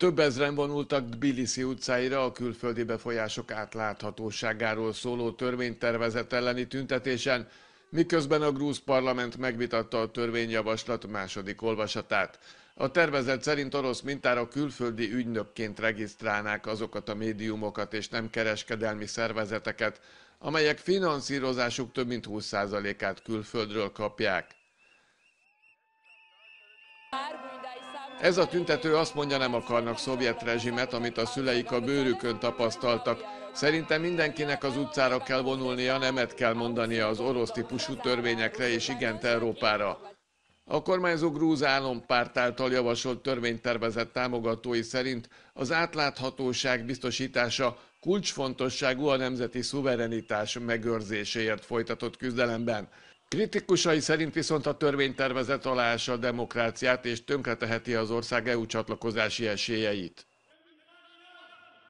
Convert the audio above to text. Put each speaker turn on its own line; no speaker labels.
Több ezren vonultak Tbilisi utcáira a külföldi befolyások átláthatóságáról szóló törvénytervezet elleni tüntetésen, miközben a grúz parlament megvitatta a törvényjavaslat második olvasatát. A tervezet szerint orosz mintára külföldi ügynökként regisztrálnák azokat a médiumokat és nem kereskedelmi szervezeteket, amelyek finanszírozásuk több mint 20%-át külföldről kapják. Ez a tüntető azt mondja, nem akarnak szovjet rezsimet, amit a szüleik a bőrükön tapasztaltak. Szerintem mindenkinek az utcára kell vonulnia, nemet kell mondania az orosz típusú törvényekre és igen, Európára. A kormányzó grúz állampárt által javasolt törvénytervezet támogatói szerint az átláthatóság biztosítása kulcsfontosságú a nemzeti szuverenitás megőrzéséért folytatott küzdelemben. Kritikusai szerint viszont a törvénytervezet alása a demokráciát és tönkreteheti az ország EU csatlakozási esélyeit.